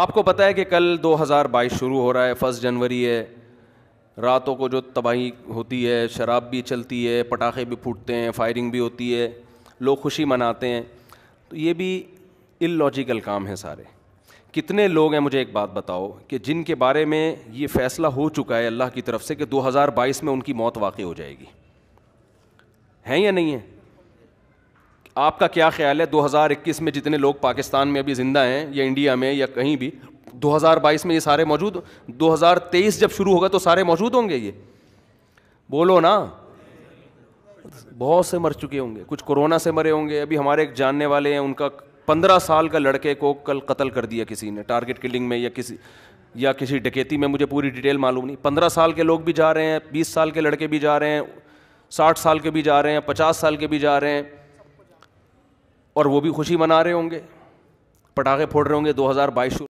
आपको पता है कि कल 2022 शुरू हो रहा है फर्स्ट जनवरी है रातों को जो तबाही होती है शराब भी चलती है पटाखे भी फूटते हैं फायरिंग भी होती है लोग खुशी मनाते हैं तो ये भी इलॉजिकल काम है सारे कितने लोग हैं मुझे एक बात बताओ कि जिनके बारे में ये फैसला हो चुका है अल्लाह की तरफ से कि 2022 में उनकी मौत वाक़ हो जाएगी हैं या नहीं है आपका क्या ख्याल है 2021 में जितने लोग पाकिस्तान में अभी ज़िंदा हैं या इंडिया में या कहीं भी 2022 में ये सारे मौजूद 2023 जब शुरू होगा तो सारे मौजूद होंगे ये बोलो ना बहुत से मर चुके होंगे कुछ कोरोना से मरे होंगे अभी हमारे एक जानने वाले हैं उनका पंद्रह साल का लड़के को कल कत्ल कर दिया किसी ने टारगेट किलिंग में या किसी या किसी डकैती में मुझे पूरी डिटेल मालूम नहीं पंद्रह साल के लोग भी जा रहे हैं बीस साल के लड़के भी जा रहे हैं साठ साल के भी जा रहे हैं पचास साल के भी जा रहे हैं और वो भी खुशी मना रहे होंगे पटाखे फोड़ रहे होंगे 2022 शुरू